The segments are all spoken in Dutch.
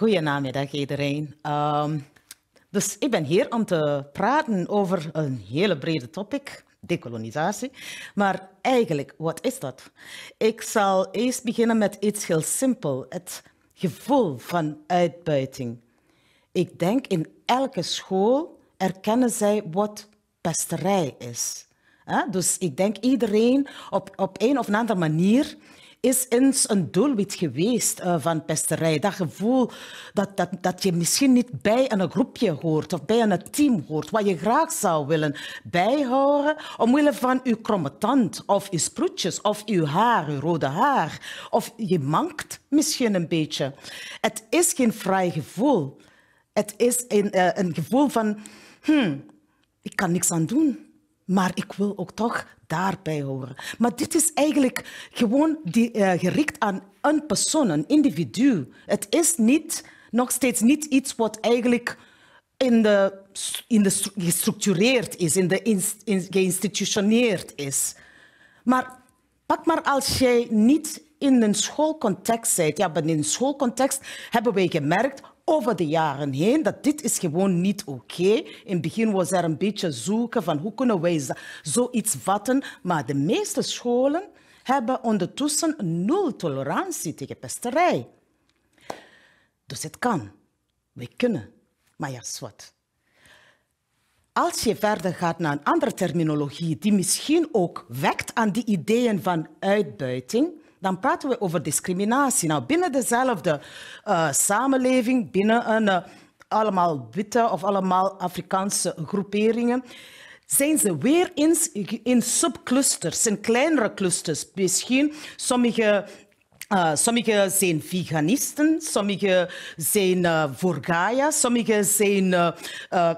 Goedenamiddag iedereen. Ehm, dus ik ben hier om te praten over een hele brede topic, decolonisatie. Maar eigenlijk, wat is dat? Ik zal eerst beginnen met iets heel simpel, het gevoel van uitbuiting. Ik denk in elke school erkennen zij wat pesterij is. Dus ik denk iedereen op, op een of andere manier is eens een doelwit geweest eh, van pesterij. Dat gevoel dat, dat, dat je misschien niet bij een groepje hoort of bij een team hoort, wat je graag zou willen bijhouden, omwille van uw kromme tand of je sproetjes of uw haar, uw rode haar. Of je mankt misschien een beetje. Het is geen vrij gevoel. Het is een, eh, een gevoel van, hmm, ik kan niks aan doen. Maar ik wil ook toch daarbij horen. Maar dit is eigenlijk gewoon die, eh, gericht aan een persoon, een individu. Het is niet, nog steeds niet iets wat eigenlijk in de, in de, gestructureerd is, in de in, geïnstitutioneerd is. Maar pak maar als jij niet in een schoolcontext zit. Ja, binnen een schoolcontext hebben wij gemerkt, over de jaren heen dat dit is gewoon niet oké. In het begin was er een beetje zoeken van hoe kunnen wij zoiets vatten. Maar de meeste scholen hebben ondertussen nul tolerantie tegen pesterij. Dus het kan. We kunnen. Maar ja, wat. Als je verder gaat naar een andere terminologie die misschien ook wekt aan die ideeën van uitbuiting, dan praten we over discriminatie. Nou, binnen dezelfde eh, samenleving, binnen een, eh, allemaal witte of allemaal Afrikaanse groeperingen, zijn ze weer eens in subclusters, in kleinere clusters. Misschien sommige eh, sommigen zijn veganisten, sommigen zijn uh, voor Gaia, sommigen zijn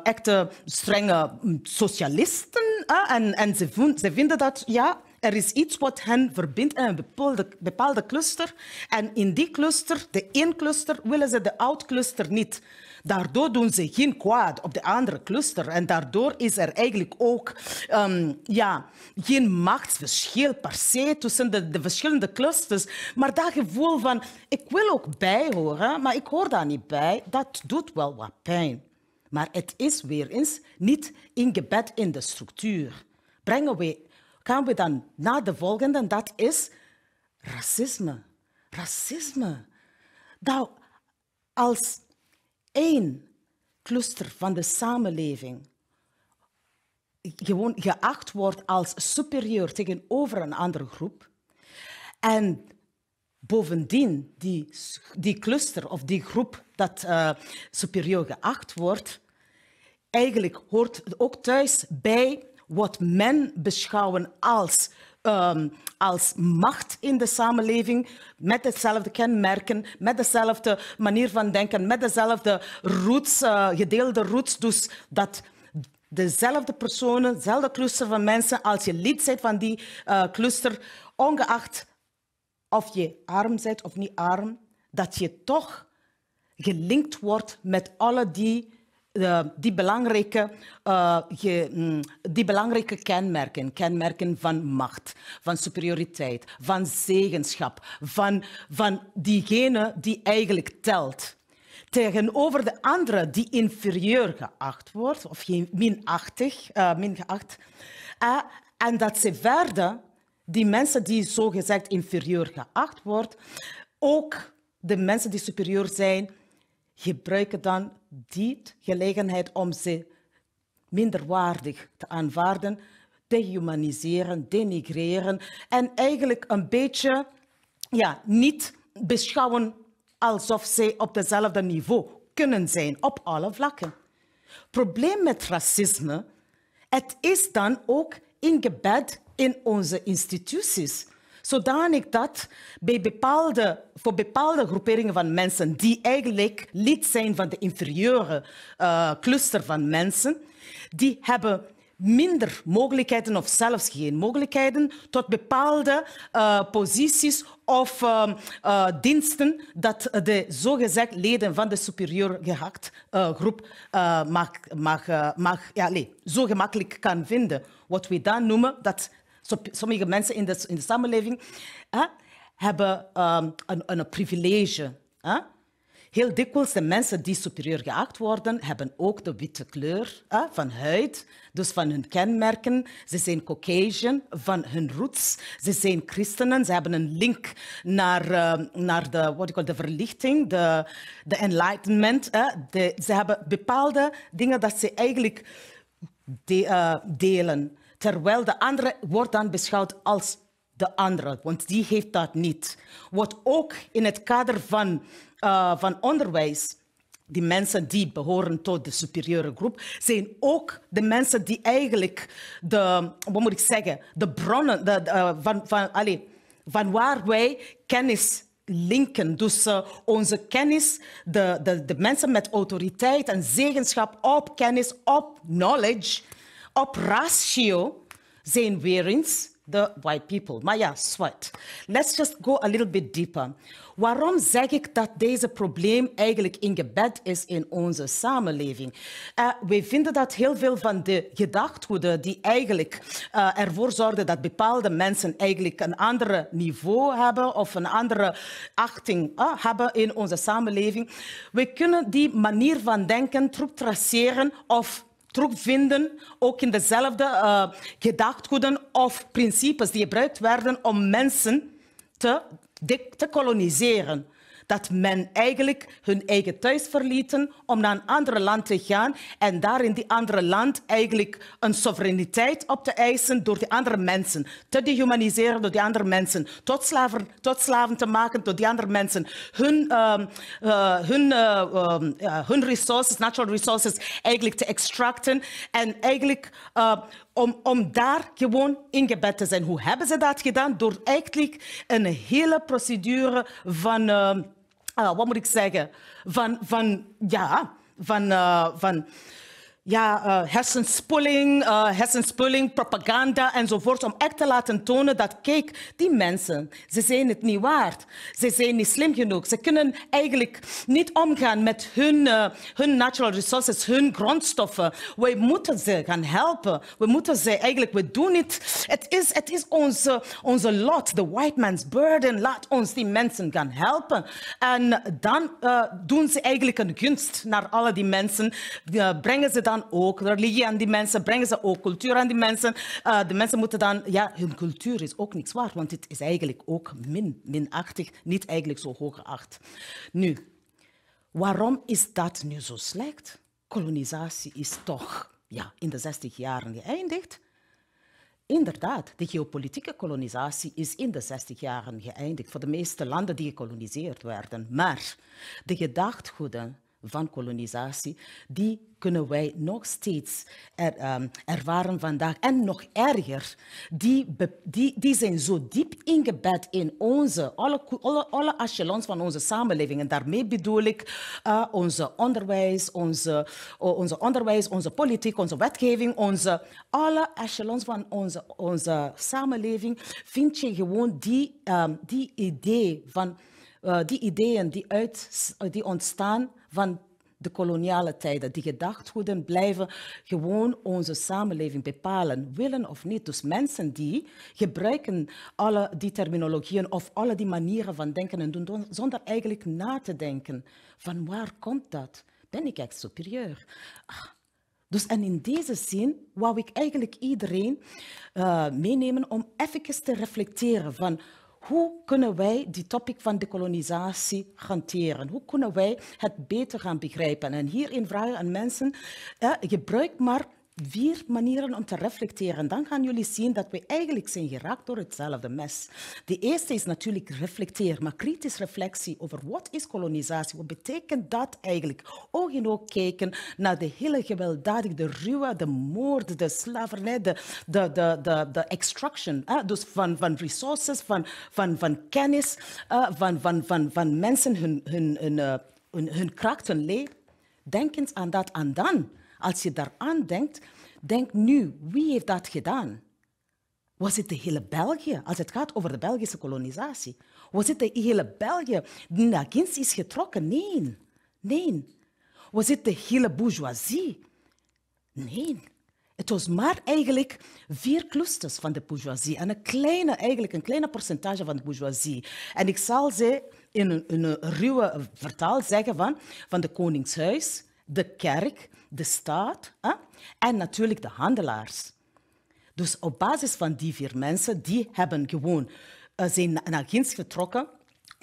echte strenge mm, socialisten. en, en ze, ze, vinden dat, ja, er is iets wat hen verbindt aan een bepaalde, bepaalde cluster. En in die cluster, de één cluster, willen ze de oud cluster niet. Daardoor doen ze geen kwaad op de andere cluster. En daardoor is er eigenlijk ook ehm, ja, geen machtsverschil per se tussen de, de, verschillende clusters. Maar dat gevoel van, ik wil ook bijhoren, maar ik hoor daar niet bij, dat doet wel wat pijn. Maar het is weer eens niet ingebed in de structuur. Brengen we gaan we dan naar de volgende, dat is racisme. Racisme. dat nou, als één cluster van de samenleving gewoon geacht wordt als superieur tegenover een andere groep. En bovendien die, die cluster of die groep dat uh, superieur geacht wordt, eigenlijk hoort ook thuis bij wat men beschouwen als, ehm, als macht in de samenleving, met dezelfde kenmerken, met dezelfde manier van denken, met dezelfde roots, eh, gedeelde roots. Dus dat dezelfde personen, dezelfde cluster van mensen, als je lid bent van die eh, cluster, ongeacht of je arm bent of niet arm, dat je toch gelinkt wordt met alle die eh, die, belangrijke, eh, mm, die belangrijke kenmerken, kenmerken van macht, van superioriteit, van zegenschap, van, van diegene die eigenlijk telt tegenover de andere die inferieur geacht wordt, of minachtig, uh, eh, mingeacht. Uh, en dat ze verder, die mensen die zogezegd inferieur geacht worden, ook de mensen die superieur zijn, gebruiken dan die gelegenheid om ze minderwaardig te aanvaarden, dehumaniseren, denigreren en eigenlijk een beetje ja, niet beschouwen alsof zij op dezelfde niveau kunnen zijn op alle vlakken. Probleem met racisme, het is dan ook ingebed in onze instituties. Zodanig dat bij bepaalde, voor bepaalde groeperingen van mensen die eigenlijk lid zijn van de inferieure uh, eh, cluster van mensen, die hebben minder mogelijkheden of zelfs geen mogelijkheden tot bepaalde uh, posities of uh, uh, diensten dat de zogezegd leden van de superieur gehakt groep mag, mag, mag ja, nee, zo gemakkelijk kan vinden. Wat we dan noemen dat sommige mensen in de, in de samenleving hè, hebben um, een, een privilege. Hè? Heel dikwijls de mensen die superieur geacht worden, hebben ook de witte kleur hè, van huid, dus van hun kenmerken. Ze zijn Caucasian, van hun roots. Ze zijn christenen, ze hebben een link naar, uh, naar de, wat ik wil, de verlichting, de, de enlightenment. Hè. De, ze hebben bepaalde dingen dat ze eigenlijk de, eh, delen. Terwijl de andere wordt dan beschouwd als de andere, want die heeft dat niet. Wat ook in het kader van, eh, van onderwijs die mensen die behoren tot de superieure groep, zijn ook de mensen die eigenlijk de, wat moet ik zeggen, de bronnen de, eh, van, van, van waar wij kennis linken. Dus eh, onze kennis, de, de, de mensen met autoriteit en zegenschap op kennis, op knowledge, op ratio zijn weer eens de white people. Maar ja, zwart. Let's just go a little bit deeper. Waarom zeg ik dat deze probleem eigenlijk ingebed is in onze samenleving? Uh, eh, wij vinden dat heel veel van de gedachtgoeden die eigenlijk uh, ervoor zorgen dat bepaalde mensen eigenlijk een ander niveau hebben of een andere achting eh, hebben in onze samenleving, we kunnen die manier van denken troep traceren of vinden ook in dezelfde uh, of principes die gebruikt werden om mensen te, te koloniseren dat men eigenlijk hun eigen thuis verlieten om naar een ander land te gaan en daar in die andere land eigenlijk een soevereiniteit op te eisen door die andere mensen. Te dehumaniseren door die andere mensen. Tot slaven, tot slaven te maken door die andere mensen. Hun, uh, uh, hun, eh, ehm, eh, hun resources, natural resources, eigenlijk te extracten en eigenlijk om, om daar gewoon ingebed te zijn. Hoe hebben ze dat gedaan? Door eigenlijk een hele procedure van. Ehm, Ah, wat moet ik zeggen, van, van ja, van, eh, van ja, uh, hersenspoeling, uh, hersenspoeling, propaganda enzovoort, om echt te laten tonen dat, kijk, die mensen, ze zijn het niet waard. Ze zijn niet slim genoeg. Ze kunnen eigenlijk niet omgaan met hun, eh, hun natural resources, hun grondstoffen. Wij moeten ze gaan helpen. We moeten ze eigenlijk, we doen het. Het is, het is onze, onze lot, the white man's burden. Laat ons die mensen gaan helpen. En dan doen ze eigenlijk een gunst naar alle die mensen. brengen ze dat dan ook religie aan die mensen, brengen ze ook cultuur aan die mensen. Eh, de mensen moeten dan, ja, hun cultuur is ook niks waard, want dit is eigenlijk ook min, minachtig, niet eigenlijk zo hoog geacht. Nu, waarom is dat nu zo slecht? Kolonisatie is toch ja, in de 60 jaren geëindigd. Inderdaad, de geopolitieke kolonisatie is in de 60 jaren geëindigd voor de meeste landen die gekoloniseerd werden. Maar de gedachtgoeden van kolonisatie, die kunnen wij nog steeds ehm, ervaren vandaag. En nog erger, die, die, zijn zo diep ingebed in onze, alle, alle, alle echelons van onze samenleving. En daarmee bedoel ik eh, onze onderwijs, onze, onze onderwijs, onze politiek, onze wetgeving, onze, alle echelons van onze, onze samenleving, vind je gewoon die, ehm, die idee van... Eh, die ideeën die, uit, die ontstaan van de koloniale tijden. Die gedachtgoeden blijven gewoon onze samenleving bepalen, willen of niet. Dus mensen die gebruiken alle die terminologieën of alle die manieren van denken en doen zonder eigenlijk na te denken. Van waar komt dat? Ben ik echt superieur? Ah. Dus en in deze zin wou ik eigenlijk iedereen uh, meenemen om even te reflecteren van hoe kunnen wij die topic van decolonisatie hanteren? Hoe kunnen wij het beter gaan begrijpen? En hierin vragen aan mensen, eh, gebruik maar vier manieren om te reflecteren. Dan gaan jullie zien dat we eigenlijk zijn geraakt door hetzelfde mes. De eerste is natuurlijk reflecteren, maar kritische reflectie over wat is kolonisatie, wat betekent dat eigenlijk? Oog in oog kijken naar de hele gewelddadige, de ruwe, de moord, de slavernij, de, de, de, de, de extraction. Hè? Dus van, van resources, van, van, van kennis, uh, van, van, van, van mensen hun, hun, hun, eh, hun, hun krachten leeg. Denk eens aan dat en dan als je daaraan denkt, denk nu, wie heeft dat gedaan? Was het de hele België, als het gaat over de Belgische kolonisatie? Was het de hele België die naar Gins is getrokken? Nee, nee. Was het de hele bourgeoisie? Nee. Het was maar eigenlijk vier clusters van de bourgeoisie en een kleine, eigenlijk een kleine percentage van de bourgeoisie. En ik zal ze in een, in een ruwe vertaal zeggen van, van de koningshuis, de kerk, de staat en natuurlijk de handelaars. Dus op basis van die vier mensen, die hebben gewoon, eh, zijn naar Gins getrokken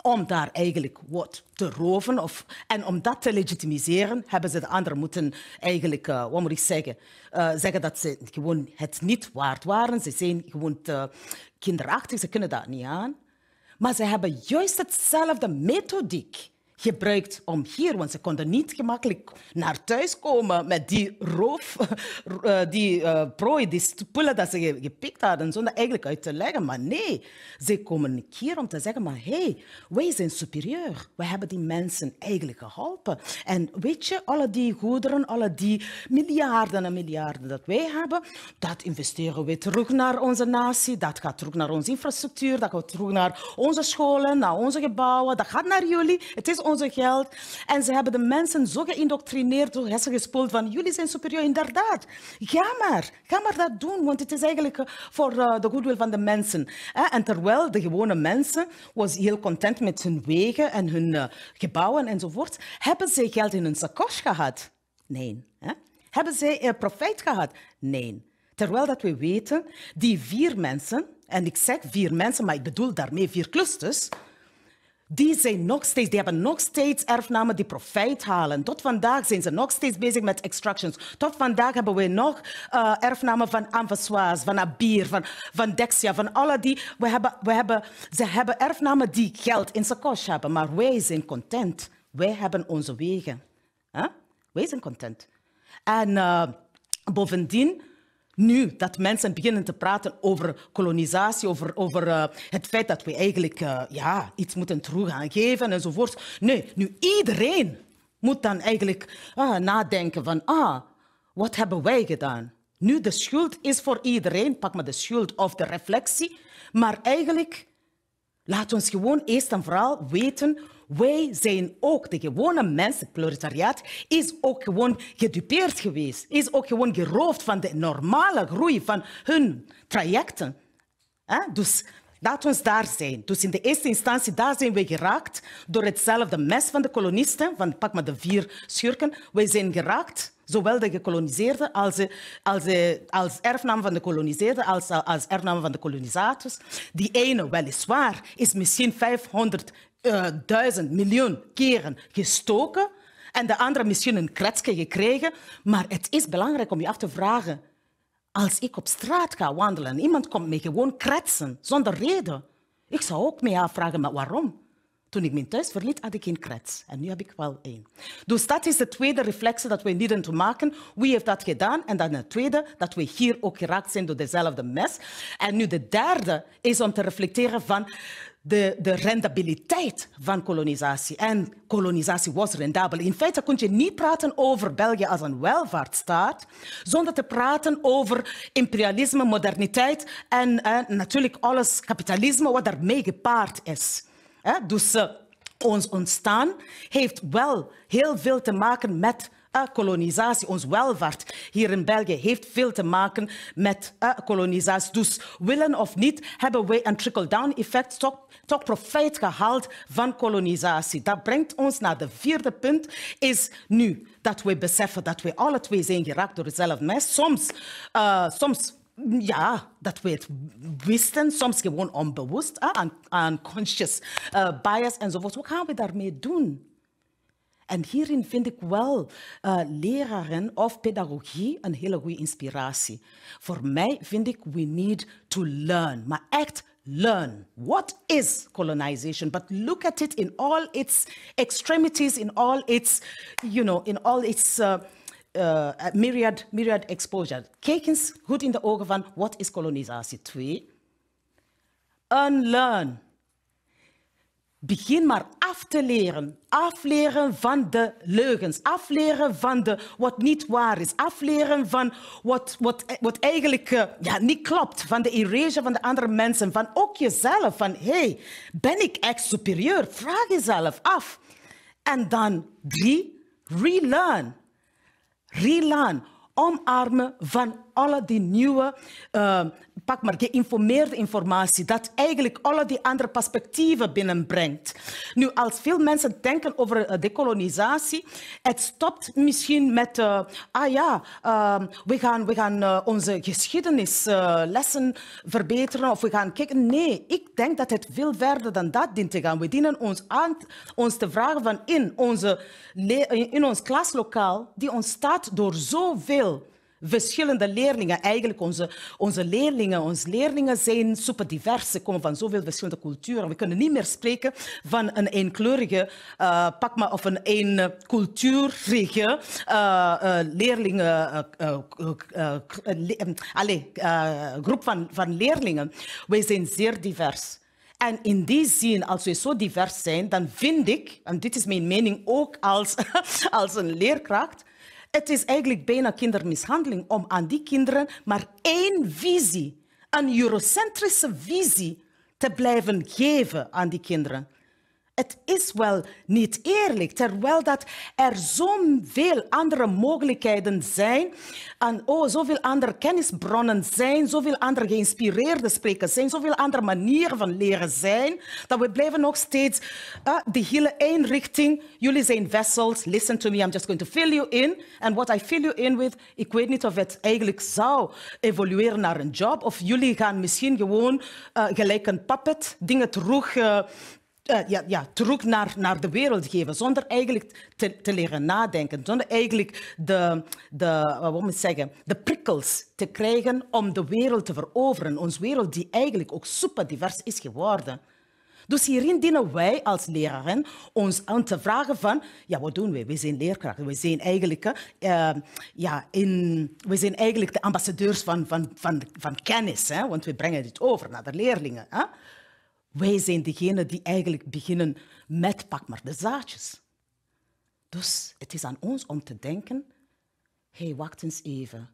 om daar eigenlijk wat te roven. Of, en om dat te legitimiseren, hebben ze de anderen moeten eigenlijk, eh, wat moet ik zeggen, eh, zeggen dat ze gewoon het niet waard waren. Ze zijn gewoon kinderachtig, ze kunnen dat niet aan. Maar ze hebben juist hetzelfde methodiek gebruikt om hier, want ze konden niet gemakkelijk naar thuis komen met die roof, eh, die uh, prooi, die spullen dat ze gepikt hadden, zonder eigenlijk uit te leggen. Maar nee, ze komen hier om te zeggen, maar hé, hey, wij zijn superieur. We hebben die mensen eigenlijk geholpen. En weet je, alle die goederen, alle die miljarden en miljarden dat wij hebben, dat investeren we terug naar onze natie, dat gaat terug naar onze infrastructuur, dat gaat terug naar onze scholen, naar onze gebouwen, dat gaat naar jullie. Het is geld. En ze hebben de mensen zo geïndoctrineerd door hessen gespoeld van jullie zijn superieur. Inderdaad, ga maar. Ga maar dat doen, want het is eigenlijk eh, voor eh, de goodwill van de mensen. En terwijl de gewone mensen was heel content met hun wegen en hun eh, gebouwen enzovoort, hebben ze geld in hun sakos gehad? Nee. Hebben zij profijt gehad? Nee. Terwijl dat we weten, die vier mensen, en ik zeg vier mensen, maar ik bedoel daarmee vier clusters, die, zijn nog steeds, die hebben nog steeds erfnamen die profijt halen. Tot vandaag zijn ze nog steeds bezig met extractions. Tot vandaag hebben we nog eh, erfnamen van Anvassoise, van Abir, van, van Dexia, van alle die. We hebben, we hebben, ze hebben erfnamen die geld in zijn kost hebben, maar wij zijn content. Wij hebben onze wegen. Huh? Wij zijn content. En eh, bovendien nu dat mensen beginnen te praten over kolonisatie, over, over eh, het feit dat we eigenlijk eh, ja, iets moeten terug gaan geven enzovoort. Nee, nu iedereen moet dan eigenlijk ah, nadenken van, ah, wat hebben wij gedaan? Nu, de schuld is voor iedereen, pak maar de schuld of de reflectie, maar eigenlijk laat ons gewoon eerst en vooral weten wij zijn ook, de gewone mensen, proletariaat, is ook gewoon gedupeerd geweest. Is ook gewoon geroofd van de normale groei van hun trajecten. Dus Laat ons daar zijn. Dus in de eerste instantie, daar zijn we geraakt door hetzelfde mes van de kolonisten, van pak maar de vier schurken. Wij zijn geraakt, zowel de gekoloniseerden als, als, als erfnaam van de koloniseerden, als, als erfnaam van de kolonisators. Die ene, weliswaar, is misschien 500 eh, duizend, miljoen keren gestoken en de andere misschien een kretsje gekregen. Maar het is belangrijk om je af te vragen, als ik op straat ga wandelen en iemand komt me gewoon kretsen, zonder reden, ik zou ook mee afvragen, maar waarom? Toen ik mijn thuis verliet, had ik geen krets. En nu heb ik wel één. Dus dat is de tweede reflectie dat we dienen te maken. Wie heeft dat gedaan? En dan de tweede, dat we hier ook geraakt zijn door dezelfde mes. En nu de derde is om te reflecteren van de, de rendabiliteit van kolonisatie. En kolonisatie was rendabel. In feite kun je niet praten over België als een welvaartsstaat zonder te praten over imperialisme, moderniteit en, eh, natuurlijk alles kapitalisme wat daarmee gepaard is. Dus eh, ons ontstaan heeft wel heel veel te maken met eh, kolonisatie. Ons welvaart hier in België heeft veel te maken met eh, kolonisatie. Dus willen of niet hebben we een trickle-down effect, toch, toch profijt gehaald van kolonisatie. Dat brengt ons naar de vierde punt, is nu dat we beseffen dat we alle twee zijn geraakt door dezelfde mes. Soms, uh, soms ja, dat we het wisten, soms gewoon onbewust, aan unconscious uh, eh, bias enzovoort. Wat gaan we daarmee doen? En hierin vind ik wel uh, leraren of pedagogie een hele goede inspiratie. Voor mij vind ik we need to learn, maar echt learn. What is colonization? But look at it in all its extremities, in all its, you know, in all its. Uh, uh, uh, myriad, myriad exposure. Kijk eens goed in de ogen van wat is kolonisatie? Twee, unlearn. Begin maar af te leren. Afleren van de leugens. Afleren van de, wat niet waar is. Afleren van wat, wat, wat eigenlijk eh, ja, niet klopt. Van de erasure van de andere mensen. Van ook jezelf. Van hey, ben ik echt superieur? Vraag jezelf af. En dan drie, relearn. Rilaan, omarmen van alle die nieuwe, ehm, pak maar geïnformeerde informatie, dat eigenlijk alle die andere perspectieven binnenbrengt. Nu, als veel mensen denken over eh, decolonisatie, het stopt misschien met, eh, ah ja, ehm, we gaan, we gaan eh, onze geschiedenislessen verbeteren of we gaan kijken. Nee, ik denk dat het veel verder dan dat dient te gaan. We dienen ons, aan, ons te vragen van in, onze, in ons klaslokaal, die ontstaat door zoveel verschillende leerlingen. Eigenlijk onze, onze leerlingen, onze leerlingen zijn super divers. Ze komen van zoveel verschillende culturen. We kunnen niet meer spreken van een eenkleurige uh, pak maar, of een een cultuurrige leerlingen. Le groep van, van leerlingen. Wij zijn zeer divers. En in die zin, als we zo divers zijn, dan vind ik, en dit is mijn mening ook als, als een leerkracht, het is eigenlijk bijna kindermishandeling om aan die kinderen maar één visie, een eurocentrische visie, te blijven geven aan die kinderen het is wel niet eerlijk, terwijl dat er zoveel andere mogelijkheden zijn en oh, zoveel andere kennisbronnen zijn, zoveel andere geïnspireerde sprekers zijn, zoveel andere manieren van leren zijn, dat we blijven nog steeds uh, eh, de hele eenrichting. Jullie zijn vessels, listen to me, I'm just going to fill you in. And what I fill you in with, ik weet niet of het eigenlijk zou evolueren naar een job of jullie gaan misschien gewoon eh, gelijk een puppet dingen terug... Eh, uh, ja, ja, terug naar, naar de wereld geven, zonder eigenlijk te, te leren nadenken, zonder eigenlijk de, de, eh, wat moet ik zeggen, de prikkels te krijgen om de wereld te veroveren. Ons wereld die eigenlijk ook super divers is geworden. Dus hierin dienen wij als leraren ons aan te vragen van, ja, wat doen we? We zijn leerkrachten, we zijn eigenlijk, uh, ja, in, we zijn eigenlijk de ambassadeurs van, van, van, van kennis, hè? want we brengen dit over naar de leerlingen. Hè? Wij zijn degenen die eigenlijk beginnen met pak maar de zaadjes. Dus het is aan ons om te denken, hé, hey, wacht eens even.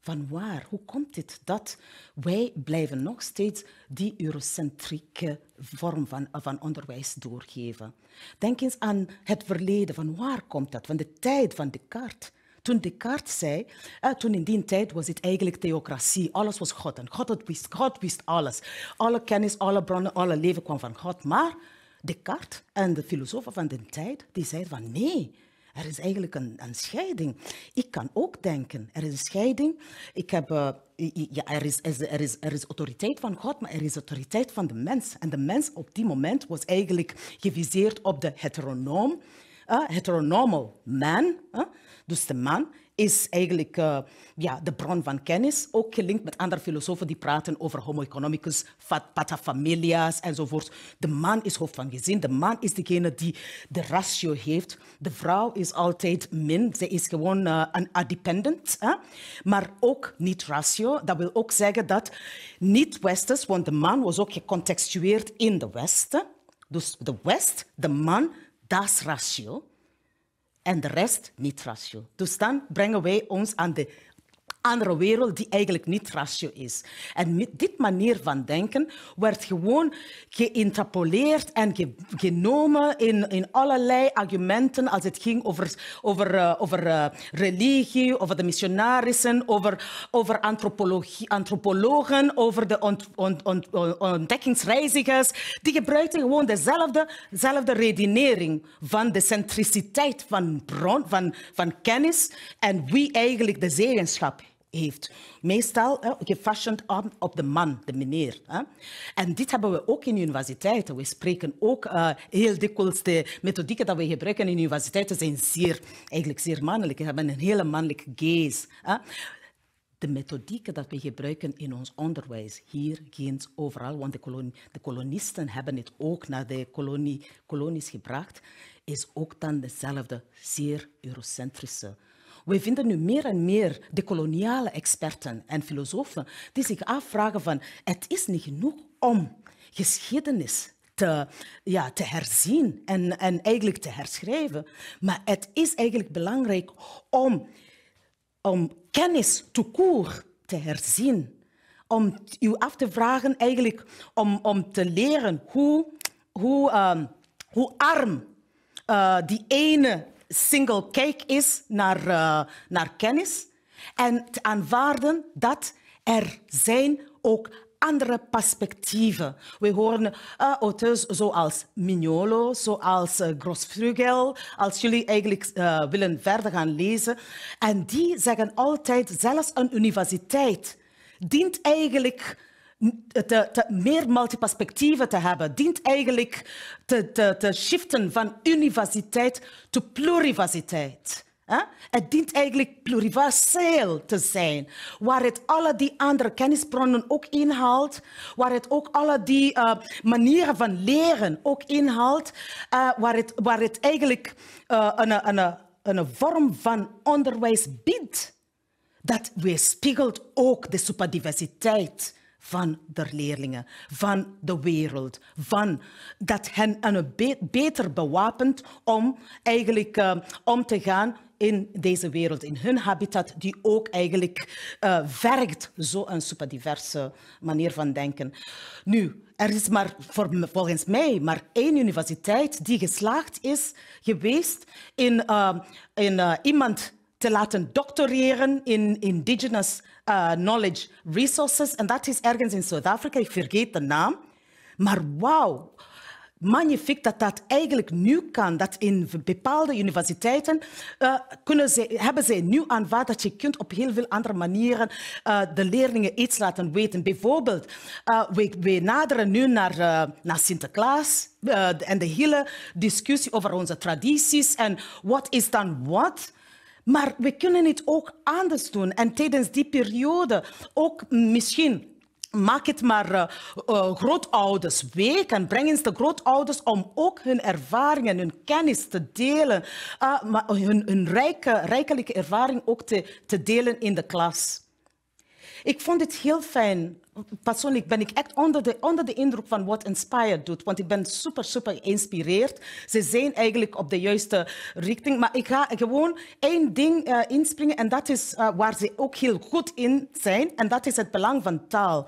Van waar, hoe komt het dat wij blijven nog steeds die eurocentrieke vorm van, eh, van onderwijs doorgeven? Denk eens aan het verleden, van waar komt dat? Van de tijd van Descartes. Toen Descartes zei, eh, toen in die tijd was het eigenlijk theocratie. Alles was God en God wist, God wist alles. Alle kennis, alle bronnen, alle leven kwam van God. Maar Descartes en de filosofen van die tijd, die zeiden van nee, er is eigenlijk een, een, scheiding. Ik kan ook denken, er is een scheiding. Ik heb, eh, ja, er, is, er, is, autoriteit van God, maar er is autoriteit van de mens. En de mens op die moment was eigenlijk geviseerd op de heteronoom, uh, man. Eh, dus de man is eigenlijk uh, ja, de bron van kennis, ook gelinkt met andere filosofen die praten over homo economicus, patafamilias enzovoort. De man is hoofd van gezin, de man is degene die de ratio heeft. De vrouw is altijd min, ze is gewoon eh, een independent, maar ook niet ratio. Dat wil ook zeggen dat niet-westers, want de man was ook gecontextueerd in de Westen, dus de West, de man, dat is ratio en de rest niet ratio. Dus dan brengen wij ons aan de andere wereld die eigenlijk niet ratio is. En met dit manier van denken werd gewoon geïntrapoleerd en genomen in, in allerlei argumenten als het ging over, over, uh, over uh, religie, over de missionarissen, over, over antropologie, antropologen, over de ontdekkingsreizigers. Die gebruikten gewoon dezelfde, dezelfde redenering van de centriciteit van bron, van, van kennis en wie eigenlijk de zegenschap heeft. Meestal hè, gefashioned aan op de man, de meneer. En dit hebben we ook in universiteiten. We spreken ook eh, heel dikwijls de methodieken dat we gebruiken in universiteiten zijn zeer, eigenlijk zeer mannelijk. Ze hebben een hele mannelijke gaze. De methodieken dat we gebruiken in ons onderwijs, hier, ginds, overal, want de, de kolonisten hebben het ook naar de kolonie, kolonies gebracht, is ook dan dezelfde, zeer eurocentrische we vinden nu meer en meer decoloniale experten en filosofen die zich afvragen van het is niet genoeg om geschiedenis te, ja, te herzien en, en eigenlijk te herschrijven, maar het is eigenlijk belangrijk om, om kennis te koer te herzien. Om u af te vragen, eigenlijk, om, om te leren hoe, hoe, uh, hoe arm uh, die ene single kijk is naar, eh, naar kennis en te aanvaarden dat er zijn ook andere perspectieven. We horen eh, auteurs zoals Mignolo, zoals uh, als jullie eigenlijk willen verder gaan lezen. En die zeggen altijd, zelfs een universiteit dient eigenlijk te, te, meer multiperspectieven te hebben, dient eigenlijk te, te, te shiften van universiteit tot pluriversiteit. Het dient eigenlijk pluriverseel te zijn, waar het alle die andere kennisbronnen ook inhaalt, waar het ook alle die uh, manieren van leren ook inhaalt, uh, waar, het, waar het eigenlijk uh, een, een, een, een vorm van onderwijs biedt. Dat weerspiegelt ook de superdiversiteit van de leerlingen, van de wereld, van dat hen een beter bewapend om eigenlijk eh, om te gaan in deze wereld, in hun habitat, die ook eigenlijk uh, vergt zo'n superdiverse manier van denken. Nu, er is maar volgens mij maar één universiteit die geslaagd is geweest in, eh, in iemand te laten doctoreren in indigenous uh, knowledge resources. En dat is ergens in Zuid-Afrika, ik vergeet de naam. Maar wauw, magnifiek dat dat eigenlijk nu kan. Dat in bepaalde universiteiten uh, kunnen ze, hebben ze nu aanvaard dat je kunt op heel veel andere manieren uh, de leerlingen iets laten weten. Bijvoorbeeld, uh, we, we, naderen nu naar, naar Sinterklaas en de hele discussie over onze tradities en wat is dan wat. Maar we kunnen het ook anders doen. En tijdens die periode ook misschien maak het maar eh, eh, grootouders week en breng eens de grootouders om ook hun ervaringen, hun kennis te delen, eh, maar hun, rijke, rijkelijke ervaring ook te, te delen in de klas. Ik vond het heel fijn. Persoonlijk ben ik echt onder de, onder de indruk van wat Inspired doet. Want ik ben super, super geïnspireerd. Ze zijn eigenlijk op de juiste richting. Maar ik ga gewoon één ding eh, inspringen. En dat is eh, waar ze ook heel goed in zijn. En dat is het belang van taal.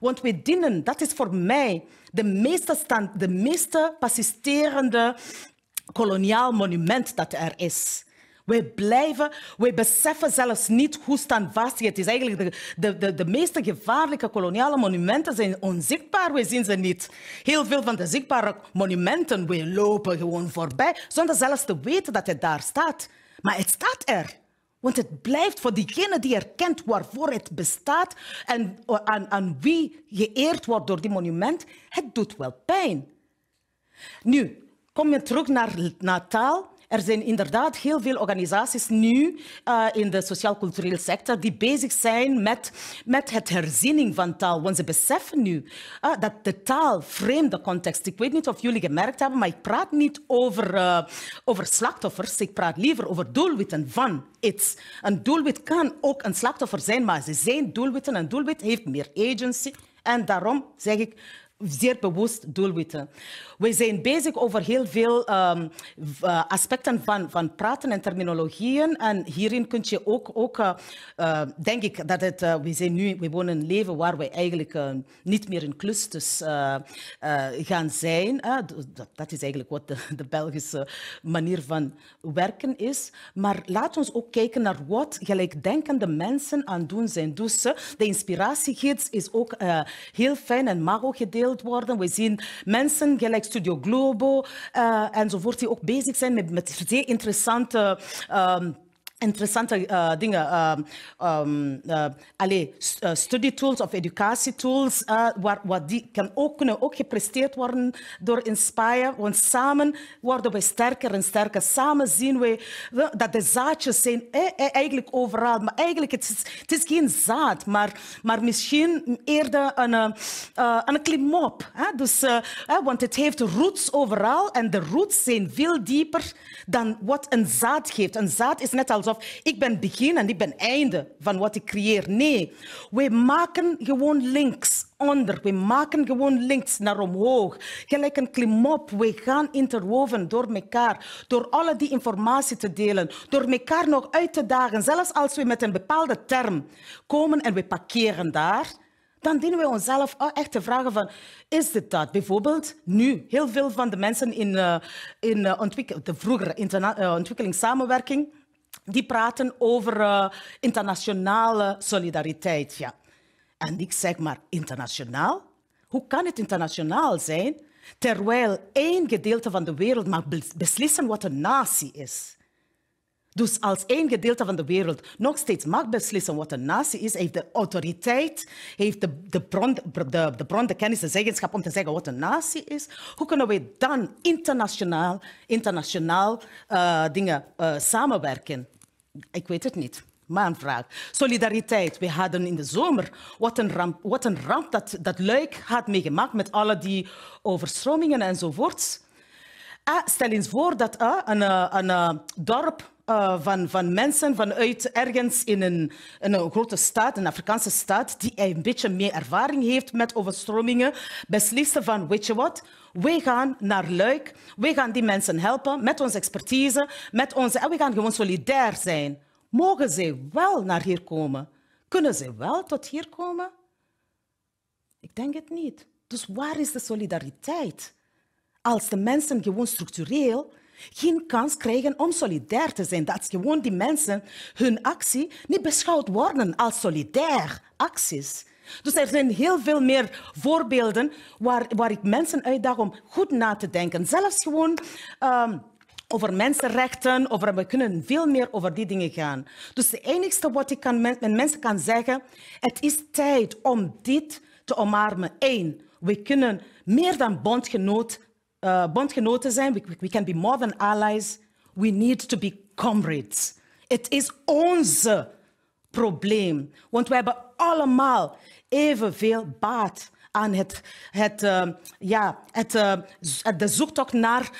Want we dienen, dat is voor mij de meeste, stand, de meeste persisterende koloniaal monument dat er is. Wij blijven, wij beseffen zelfs niet hoe standvastig het is. Eigenlijk de, de, de meeste gevaarlijke koloniale monumenten zijn onzichtbaar. Wij zien ze niet. Heel veel van de zichtbare monumenten, wij lopen gewoon voorbij, zonder zelfs te weten dat het daar staat. Maar het staat er. Want het blijft voor diegene die erkent waarvoor het bestaat en aan, wie geëerd wordt door die monument, het doet wel pijn. Nu, kom je terug naar taal? Er zijn inderdaad heel veel organisaties nu eh, in de sociaal-culturele sector die bezig zijn met, met het herziening van taal. Want ze beseffen nu eh, dat de taal vreemde context. Ik weet niet of jullie gemerkt hebben, maar ik praat niet over, eh, over slachtoffers. Ik praat liever over doelwitten van iets. Een doelwit kan ook een slachtoffer zijn, maar ze zijn doelwitten. Een doelwit heeft meer agency. En daarom zeg ik, zeer bewust doelwitten. We zijn bezig over heel veel ehm, eh, aspecten van, van praten en terminologieën. En hierin kun je ook, ook eh, eh, denk ik, dat het, we, zijn nu, we wonen een leven waar we eigenlijk niet meer in clusters gaan zijn. Dat, dat, is eigenlijk wat de, de, Belgische manier van werken is. Maar laat ons ook kijken naar wat gelijkdenkende mensen aan doen zijn. Dus de inspiratiegids is ook heel fijn en mag gedeeld worden. We zien mensen gelijk Studio Globo eh, enzovoort die ook bezig zijn met, met zeer interessante... Ehm, interessante uh, dingen. Um, um, uh, allee, eh, of educatietools. Eh, waar, wat die kan ook, kunnen ook gepresteerd worden door Inspire. Want samen worden we sterker en sterker. Samen zien we dat de zaadjes zijn eigenlijk overal. Maar eigenlijk het is het is geen zaad, maar, maar misschien eerder een, een klimop. Hè? Dus, want het heeft roots overal. En de roots zijn veel dieper dan wat een zaad geeft. Een zaad is net als alsof ik ben begin en ik ben einde van wat ik creëer. Nee, we maken gewoon links onder. We maken gewoon links naar omhoog. Gelijk een klimop. We gaan interwoven door elkaar. Door alle die informatie te delen. Door elkaar nog uit te dagen. Zelfs als we met een bepaalde term komen en we parkeren daar dan dienen we onszelf echt te vragen van, is dit dat? Bijvoorbeeld nu, heel veel van de mensen in, uh, in eh, de vroegere uh, ontwikkelingssamenwerking die praten over eh, internationale solidariteit. Ja. En ik zeg maar, internationaal? Hoe kan het internationaal zijn terwijl één gedeelte van de wereld mag beslissen wat een natie is? Dus als één gedeelte van de wereld nog steeds mag beslissen wat een natie is, heeft de autoriteit, heeft de, de, bron, de, bron, de kennis, de zeggenschap om te zeggen wat een natie is, hoe kunnen we dan internationaal, internationaal eh, dingen eh, samenwerken? Ik weet het niet. Maar een vraag. Solidariteit. We hadden in de zomer wat een ramp, wat een ramp dat, dat Luik had meegemaakt met alle die overstromingen enzovoorts. Ah, stel eens voor dat ah, een, eh, een dorp eh, van, van mensen vanuit ergens in een, een grote staat, een Afrikaanse staat, die een beetje meer ervaring heeft met overstromingen, beslissen van, weet je wat, wij gaan naar Luik, wij gaan die mensen helpen met onze expertise, met onze, en we gaan gewoon solidair zijn. Mogen ze wel naar hier komen? Kunnen ze wel tot hier komen? Ik denk het niet. Dus waar is de solidariteit? Als de mensen gewoon structureel geen kans krijgen om solidair te zijn. Dat gewoon die mensen hun actie niet beschouwd worden als solidair acties. Dus er zijn heel veel meer voorbeelden waar, waar ik mensen uitdag om goed na te denken. Zelfs gewoon. Um, over mensenrechten, over, we kunnen veel meer over die dingen gaan. Dus het enige wat ik kan, met mensen kan zeggen, het is tijd om dit te omarmen. Eén, we kunnen meer dan bondgenoot eh, bondgenoten zijn. We, we can be more than allies. We need to be comrades. Het is ons probleem. Want we hebben allemaal evenveel baat aan het, het, eh, ja, eh, het, de zoektocht naar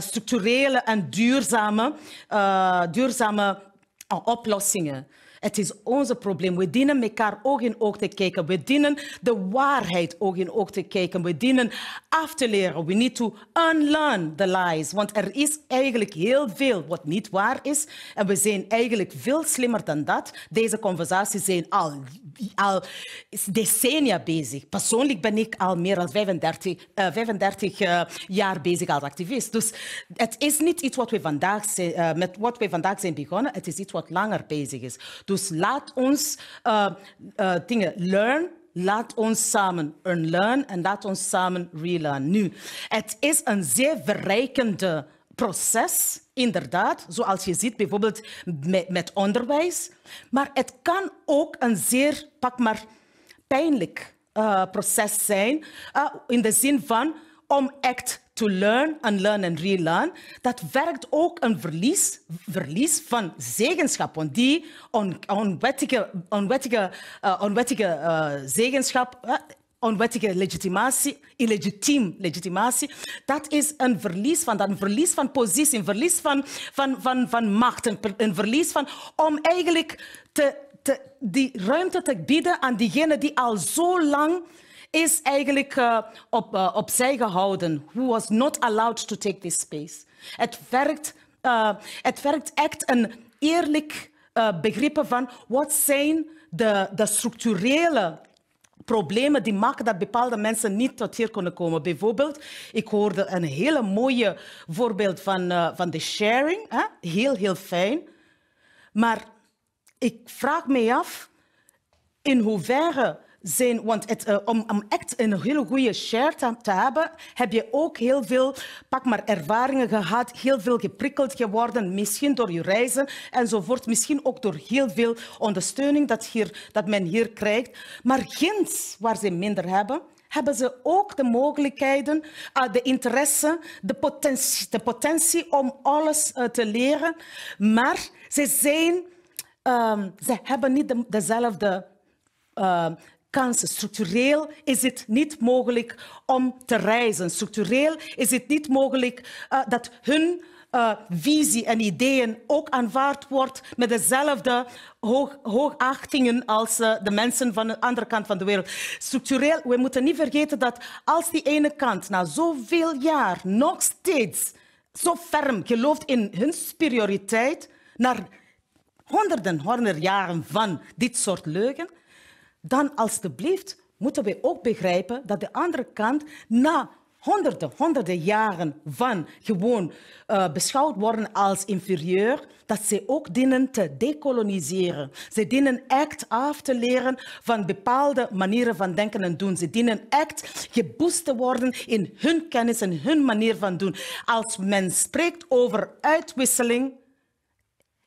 structurele en duurzame, duurzame oplossingen. Het is ons probleem. We dienen elkaar oog in oog te kijken. We dienen de waarheid oog in oog te kijken. We dienen af te leren. We need to unlearn the lies. Want er is eigenlijk heel veel wat niet waar is. En we zijn eigenlijk veel slimmer dan dat. Deze conversaties zijn al, al decennia bezig. Persoonlijk ben ik al meer dan 35, uh, 35 uh, jaar bezig als activist. Dus het is niet iets wat we vandaag zijn, uh, met wat we vandaag zijn begonnen. Het is iets wat langer bezig is. Dus laat ons uh, dingen learn. Laat ons samen unlearn en laat ons samen relearn. Nu, het is een zeer verrijkende proces, inderdaad, zoals je ziet bijvoorbeeld met, onderwijs. Maar het kan ook een zeer, pak maar, pijnlijk eh, proces zijn. in de zin van, om ACT to learn and learn and relearn, dat werkt ook een verlies, verlies van Want Die onwettige, onwettige, eh, onwettige uh, zegenschap, eh, onwettige legitimatie, illegitiem legitimatie, dat is een verlies van dat, een verlies van positie, een verlies van, van, van, van macht, een, een verlies van om eigenlijk te, te, die ruimte te bieden aan diegenen die al zo lang is eigenlijk eh, op, eh, opzij gehouden. Who was not allowed to take this space. Het werkt, eh, het werkt echt een eerlijk begrip van wat zijn de, de structurele problemen die maken dat bepaalde mensen niet tot hier kunnen komen. Bijvoorbeeld, ik hoorde een hele mooie voorbeeld van, van de sharing. Hè? Heel, heel fijn. Maar ik vraag me af in hoeverre zijn, want eh, om, echt een hele goede share te, hebben, heb je ook heel veel pak maar, ervaringen gehad, heel veel geprikkeld geworden, misschien door je reizen enzovoort, misschien ook door heel veel ondersteuning dat, hier, dat men hier krijgt. Maar ginds, waar ze minder hebben, hebben ze ook de mogelijkheden, eh, de interesse, de potentie, de potentie om alles eh, te leren. Maar ze, zijn, ehm, ze hebben niet dezelfde ehm, kansen. Structureel is het niet mogelijk om te reizen. Structureel is het niet mogelijk eh, dat hun eh, visie en ideeën ook aanvaard wordt met dezelfde hoog, hoogachtingen als eh, de mensen van de andere kant van de wereld. Structureel, we moeten niet vergeten dat als die ene kant na zoveel jaar nog steeds zo ferm gelooft in hun superioriteit, naar honderden, honderden jaren van dit soort leugen, dan alstublieft moeten we ook begrijpen dat de andere kant na honderden, honderden jaren van gewoon eh, beschouwd worden als inferieur, dat ze ook dienen te decoloniseren. Ze dienen echt af te leren van bepaalde manieren van denken en doen. Ze dienen echt geboost te worden in hun kennis en hun manier van doen. Als men spreekt over uitwisseling,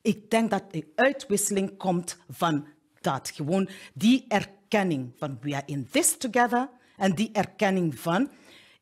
ik denk dat die uitwisseling komt van dat. Gewoon die erkenning van we are in this together. En die erkenning van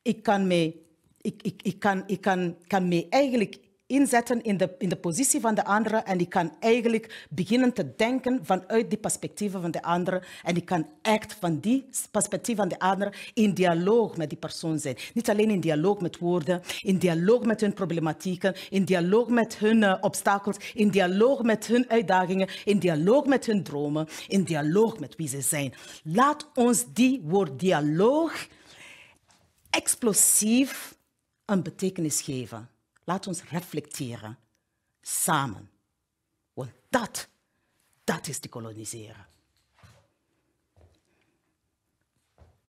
ik kan me ik, ik, ik, kan, ik kan, kan mij eigenlijk inzetten in de, in de positie van de andere en ik kan eigenlijk beginnen te denken vanuit die perspectieven van de andere en ik kan echt van die perspectief van de andere in dialoog met die persoon zijn. Niet alleen in dialoog met woorden, in dialoog met hun problematieken, in dialoog met hun eh, obstakels, in dialoog met hun uitdagingen, in dialoog met hun dromen, in dialoog met wie ze zijn. Laat ons die woord dialoog explosief een betekenis geven. Laat ons reflecteren samen. Want dat, dat is de koloniseren.